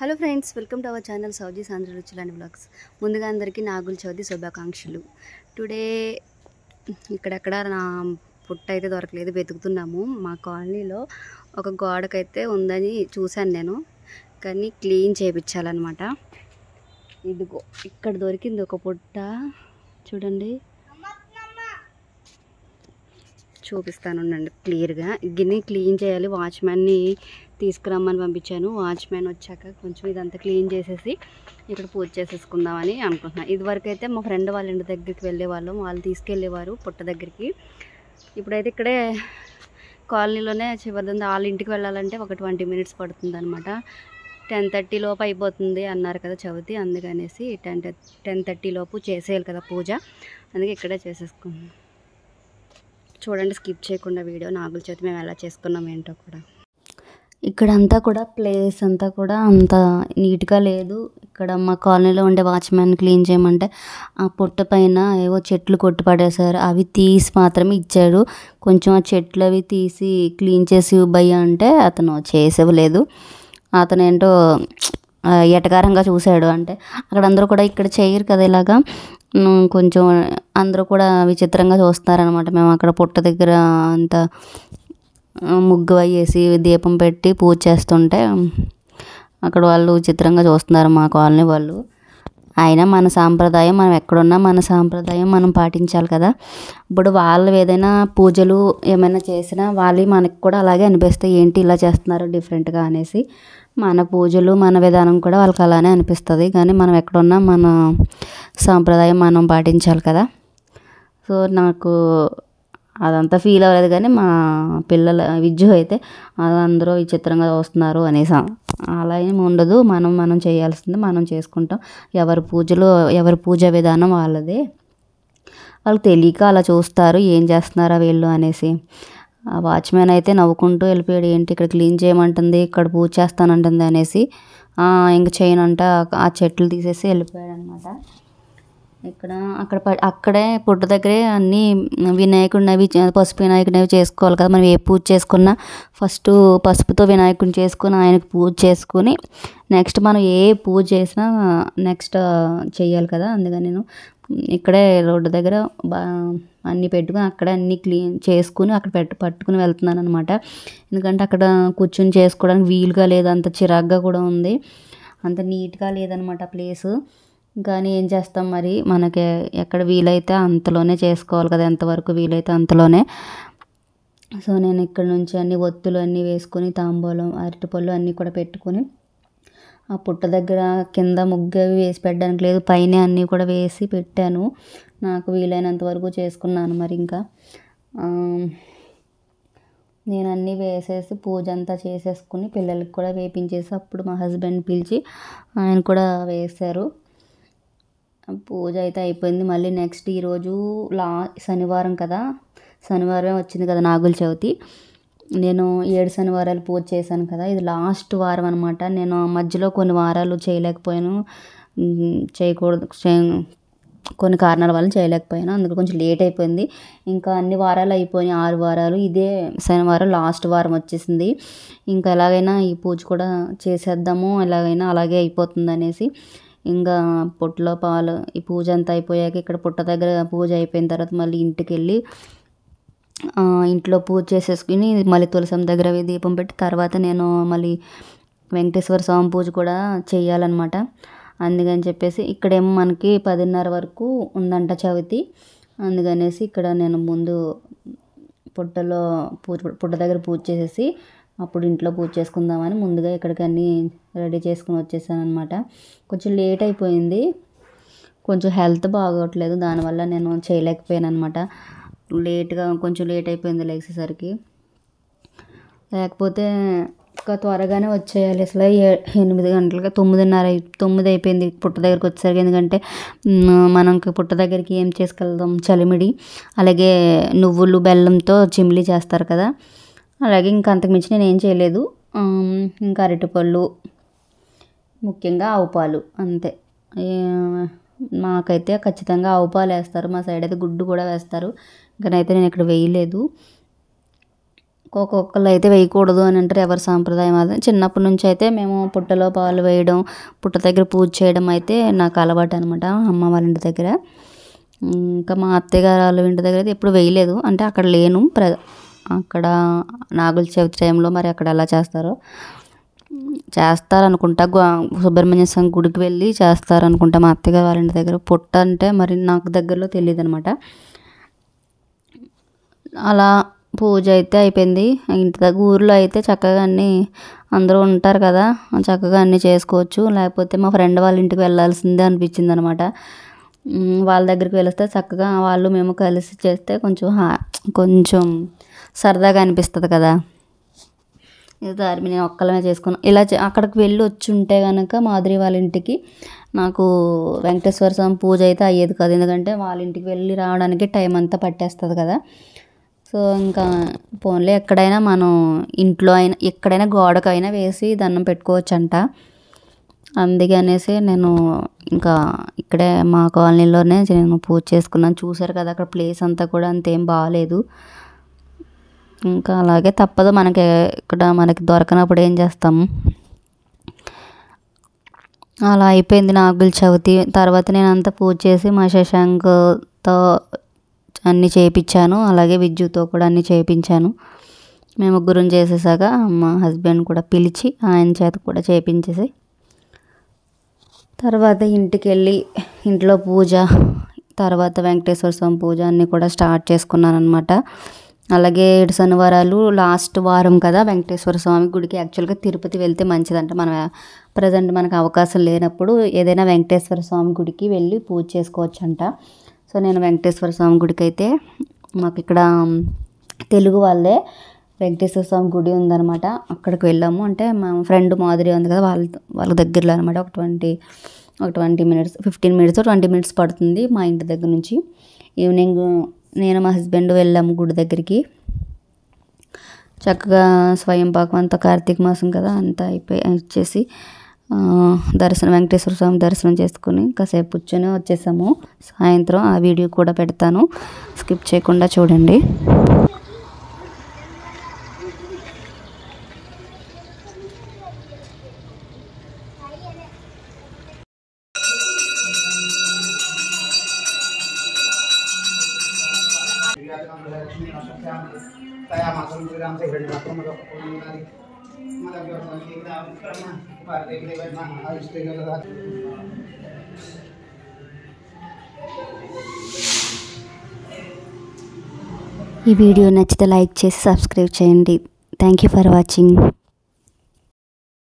hello friends welcome to our channel సౌజీ సాంద్ర రుచులు అండ్ బ్లాగ్స్ ముందుగా అందరికీ నాగుల చవితి శుభాకాంక్షలు టుడే ఇక్కడక్కడ నా పుట్ట అయితే దొరకలేదు వెతుకుతున్నాము మా కాలనీలో ఒక గోడకైతే ఉందని చూశాను నేను కానీ క్లీన్ చేయించాలన్నమాట ఇదిగో ఇక్కడ దొరికింది ఒక పుట్ట చూడండి చూపిస్తాను ఉండండి క్లియర్గా గిన్నె క్లీన్ చేయాలి వాచ్మ్యాన్ని తీసుకురమ్మని పంపించాను వాచ్మెన్ వచ్చాక కొంచెం ఇదంతా క్లీన్ చేసేసి ఇక్కడ పూజ చేసేసుకుందామని అనుకుంటున్నాను ఇదివరకు అయితే మా ఫ్రెండ్ వాళ్ళ ఇంటి దగ్గరికి వెళ్ళేవాళ్ళం వాళ్ళు తీసుకెళ్ళేవారు పుట్ట దగ్గరికి ఇప్పుడైతే ఇక్కడే కాలనీలోనే చివరిది వాళ్ళ ఇంటికి వెళ్ళాలంటే ఒక ట్వంటీ మినిట్స్ పడుతుంది అనమాట టెన్ థర్టీ లోపు అయిపోతుంది అన్నారు కదా చవితి అందుకనేసి టెన్ టెన్ థర్టీ లోపు చేసేయాలి కదా పూజ అందుకే ఇక్కడే చేసేసుకున్నాం చూడండి స్కిప్ చేయకుండా వీడియో నాగుల చేతి మేము ఎలా చేసుకున్నాం ఏంటో కూడా ఇక్కడ అంతా కూడా ప్లేస్ అంతా కూడా అంత నీట్గా లేదు ఇక్కడ మా కాలనీలో ఉండే వాచ్మ్యాన్ క్లీన్ చేయమంటే ఆ పుట్ట పైన ఏవో చెట్లు కొట్టి అవి తీసి మాత్రమే ఇచ్చాడు కొంచెం ఆ చెట్లు అవి తీసి క్లీన్ చేసి భయ అంటే అతను చేసేవలేదు అతను ఏంటో ఎటకారంగా చూశాడు అంటే అక్కడ అందరూ కూడా ఇక్కడ చేయరు కదా ఇలాగా కొంచెం అందరూ కూడా విచిత్రంగా చూస్తారనమాట మేము అక్కడ పుట్ట దగ్గర అంత ముగ్గు అయ్యేసి దీపం పెట్టి పూజ చేస్తుంటే అక్కడ వాళ్ళు చిత్రంగా చూస్తున్నారు మా కాలనీ వాళ్ళు అయినా మన సాంప్రదాయం మనం ఎక్కడున్నా మన సాంప్రదాయం మనం పాటించాలి కదా ఇప్పుడు వాళ్ళు ఏదైనా పూజలు ఏమైనా చేసినా వాళ్ళు మనకు కూడా అలాగే అనిపిస్తాయి ఏంటి ఇలా చేస్తున్నారు డిఫరెంట్గా అనేసి మన పూజలు మన విధానం కూడా వాళ్ళకి అలానే అనిపిస్తుంది కానీ మనం ఎక్కడున్నా మన సాంప్రదాయం మనం పాటించాలి కదా సో నాకు అదంతా ఫీల్ అవ్వలేదు కానీ మా పిల్లల విద్యు అయితే అందరూ విచిత్రంగా వస్తున్నారు అనేసాం అలా ఏమి ఉండదు మనం మనం చేయాల్సింది మనం చేసుకుంటాం ఎవరి పూజలు ఎవరి పూజ విధానం వాళ్ళదే వాళ్ళకి తెలియక అలా చూస్తారు ఏం చేస్తున్నారా వీళ్ళు అనేసి ఆ వాచ్మెన్ అయితే నవ్వుకుంటూ వెళ్ళిపోయాడు ఏంటి ఇక్కడ క్లీన్ చేయమంటుంది ఇక్కడ పూజ చేస్తానంటుంది అనేసి ఇంక చేయనంట ఆ చెట్లు తీసేసి వెళ్ళిపోయాడు అనమాట ఇక్కడ అక్కడ అక్కడే పొట్టు దగ్గరే అన్నీ వినాయకుడిని అవి పసుపు వినాయకుడిని అవి చేసుకోవాలి కదా మనం ఏ పూజ చేసుకున్నా ఫస్ట్ పసుపుతో వినాయకుడిని చేసుకుని ఆయనకు పూజ చేసుకుని నెక్స్ట్ మనం ఏ పూజ చేసినా నెక్స్ట్ చేయాలి కదా అందుకని నేను ఇక్కడే రోడ్డు దగ్గర బా అన్నీ పెట్టుకుని అక్కడ అన్నీ క్లీన్ చేసుకుని అక్కడ పెట్టు పట్టుకుని వెళ్తున్నాను అనమాట ఎందుకంటే అక్కడ కూర్చొని చేసుకోవడానికి వీలుగా లేదు అంత చిరాగ్గా కూడా ఉంది అంత నీట్గా లేదనమాట ప్లేసు కానీ ఏం చేస్తాం మరి మనకి ఎక్కడ వీలైతే అంతలోనే చేసుకోవాలి కదా ఎంతవరకు వీలైతే అంతలోనే సో నేను ఇక్కడ నుంచి అన్ని ఒత్తులు అన్నీ వేసుకొని తాంబూలం అరటిపళ్ళు అన్నీ కూడా పెట్టుకొని ఆ పుట్ట దగ్గర కింద ముగ్గవి వేసి పెట్టడానికి లేదు పైన అన్నీ కూడా వేసి పెట్టాను నాకు వీలైనంత వరకు చేసుకున్నాను మరి ఇంకా నేను అన్నీ వేసేసి పూజ అంతా చేసేసుకుని పిల్లలకి కూడా వేపించేసి అప్పుడు మా హస్బెండ్ పిలిచి ఆయన కూడా వేశారు పూజ అయితే అయిపోయింది మళ్ళీ నెక్స్ట్ ఈరోజు లా శనివారం కదా శనివారం వచ్చింది కదా నాగుల చవితి నేను ఏడు శనివారాలు పూజ చేశాను కదా ఇది లాస్ట్ వారం అనమాట నేను మధ్యలో కొన్ని వారాలు చేయలేకపోయాను చేయకూడదు కొన్ని కారణాల వల్ల చేయలేకపోయాను అందుకు కొంచెం లేట్ అయిపోయింది ఇంకా అన్ని వారాలు అయిపోయినాయి ఆరు వారాలు ఇదే శనివారం లాస్ట్ వారం వచ్చేసింది ఇంకా ఎలాగైనా ఈ పూజ కూడా చేసేద్దాము ఎలాగైనా అలాగే అయిపోతుంది అనేసి ఇంకా పొట్లో పాలు ఈ పూజ అంతా అయిపోయాక ఇక్కడ పుట్ట దగ్గర పూజ అయిపోయిన తర్వాత మళ్ళీ ఇంటికి వెళ్ళి ఇంట్లో పూజ చేసేసుకుని మళ్ళీ తులసం దగ్గర దీపం పెట్టి తర్వాత నేను మళ్ళీ వెంకటేశ్వర స్వామి పూజ కూడా చేయాలన్నమాట అందుకని చెప్పేసి ఇక్కడేమో మనకి పదిన్నర వరకు ఉందంట చవితి అందుకనేసి ఇక్కడ నేను ముందు పుట్టలో పూజ పుట్ట దగ్గర పూజ చేసేసి అప్పుడు ఇంట్లో పూజ చేసుకుందామని ముందుగా ఇక్కడికి అన్నీ రెడీ చేసుకుని వచ్చేసాను అనమాట కొంచెం లేట్ అయిపోయింది కొంచెం హెల్త్ బాగోట్లేదు దానివల్ల నేను చేయలేకపోయాను అనమాట లేట్గా కొంచెం లేట్ అయిపోయింది లేచేసరికి లేకపోతే ఇంకా త్వరగానే వచ్చేయాలి అసలు ఎనిమిది గంటలకి తొమ్మిదిన్నర తొమ్మిది అయిపోయింది పుట్ట దగ్గరికి వచ్చేసరికి ఎందుకంటే మనకి పుట్ట దగ్గరికి ఏం చేసుకెళ్దాం చలిమిడి అలాగే నువ్వులు బెల్లంతో చిమ్లీ చేస్తారు కదా అలాగే ఇంకా అంతకుమించి నేను ఏం చేయలేదు ఇంకా అరటిపళ్ళు ముఖ్యంగా ఆవు పాలు అంతే మాకైతే ఖచ్చితంగా ఆవు పాలు వేస్తారు మా సైడ్ అయితే గుడ్డు కూడా వేస్తారు ఇంకనైతే నేను ఇక్కడ వేయలేదు ఒక్కొక్కళ్ళు అయితే వేయకూడదు అని అంటారు ఎవరి సాంప్రదాయం అది చిన్నప్పటి నుంచి అయితే మేము పుట్టలో పాలు వేయడం పుట్ట దగ్గర పూజ చేయడం అయితే నాకు అలవాటు అనమాట అమ్మ వాళ్ళ ఇంటి దగ్గర ఇంకా మా అత్తయ్య గారు వాళ్ళ ఇంటి దగ్గర అయితే ఎప్పుడు వేయలేదు అంటే అక్కడ లేను ప్ర అక్కడ నాగుల చవితి టైంలో మరి అక్కడ ఎలా చేస్తారో చేస్తారనుకుంటా సుబ్రహ్మణ్య స్వామి గుడికి వెళ్ళి చేస్తారనుకుంటా మా అత్తగారు వాళ్ళ ఇంటి దగ్గర పుట్ట అంటే మరి నాకు దగ్గరలో తెలియదు అనమాట అలా పూజ అయితే అయిపోయింది ఇంటి దగ్గర ఊర్లో అయితే చక్కగా అన్నీ అందరూ ఉంటారు కదా చక్కగా అన్నీ చేసుకోవచ్చు లేకపోతే మా ఫ్రెండ్ వాళ్ళ ఇంటికి వెళ్ళాల్సిందే అనిపించింది అనమాట వాళ్ళ దగ్గరికి వెళితే చక్కగా వాళ్ళు మేము కలిసి చేస్తే కొంచెం కొంచెం సరదాగా అనిపిస్తుంది కదా ఇది దారి నేను ఒక్కలమే చేసుకున్నాను ఇలా అక్కడికి వెళ్ళి వచ్చి ఉంటే కనుక మాధురి వాళ్ళ ఇంటికి నాకు వెంకటేశ్వర స్వామి పూజ అయితే అయ్యేది కాదు ఎందుకంటే వాళ్ళ ఇంటికి వెళ్ళి రావడానికి టైం అంతా పట్టేస్తుంది కదా సో ఇంకా పోన్లే ఎక్కడైనా మనం ఇంట్లో అయినా ఎక్కడైనా గోడకైనా వేసి దండం పెట్టుకోవచ్చు అంట అందుకే అనేసి నేను ఇంకా ఇక్కడే మా కాలనీలోనే నేను పూజ చేసుకున్నాను చూశారు కదా అక్కడ ప్లేస్ అంతా కూడా అంతేం బాగాలేదు ఇంకా అలాగే తప్పదు మనకి ఇక్కడ మనకి దొరకనప్పుడు ఏం చేస్తాము అలా అయిపోయింది నాగుల చవితి తర్వాత నేను అంతా పూజ చేసి మా శశాంక్తో అన్నీ చేయించాను అలాగే విద్యుత్తో కూడా అన్నీ చేయించాను మేము ముగ్గురం చేసేసాక మా హస్బెండ్ కూడా పిలిచి ఆయన చేత కూడా చేయించేసి తర్వాత ఇంటికి వెళ్ళి ఇంట్లో పూజ తర్వాత వెంకటేశ్వర స్వామి పూజ అన్నీ కూడా స్టార్ట్ చేసుకున్నాను అనమాట అలాగే ఏడు శనివారాలు లాస్ట్ వారం కదా వెంకటేశ్వర స్వామి గుడికి యాక్చువల్గా తిరుపతి వెళ్తే మంచిదంట మన ప్రజెంట్ మనకు అవకాశం లేనప్పుడు ఏదైనా వెంకటేశ్వర స్వామి గుడికి వెళ్ళి పూజ చేసుకోవచ్చు అంట సో నేను వెంకటేశ్వర స్వామి గుడికి అయితే మాకు ఇక్కడ తెలుగు వాళ్ళే వెంకటేశ్వర స్వామి గుడి ఉందనమాట అక్కడికి వెళ్ళాము అంటే మా ఫ్రెండ్ మాదిరి ఉంది కదా వాళ్ళ వాళ్ళ దగ్గరలో అనమాట ఒక ట్వంటీ ఒక twenty minutes fifteen minutes twenty minutes పడుతుంది మా ఇంటి దగ్గర నుంచి ఈవినింగ్ నేను మా హస్బెండ్ వెళ్ళాము గుడి దగ్గరికి చక్కగా స్వయం పాకం అంతా కార్తీక మాసం కదా అంతా అయిపోయి వచ్చేసి దర్శనం వెంకటేశ్వర స్వామి దర్శనం చేసుకుని కాసేపు కూర్చొని వచ్చేసాము సాయంత్రం ఆ వీడియో కూడా పెడతాను స్కిప్ చేయకుండా చూడండి ఈ వీడియో నచ్చితే లైక్ చేసి సబ్స్క్రైబ్ చేయండి థ్యాంక్ యూ ఫర్ వాచింగ్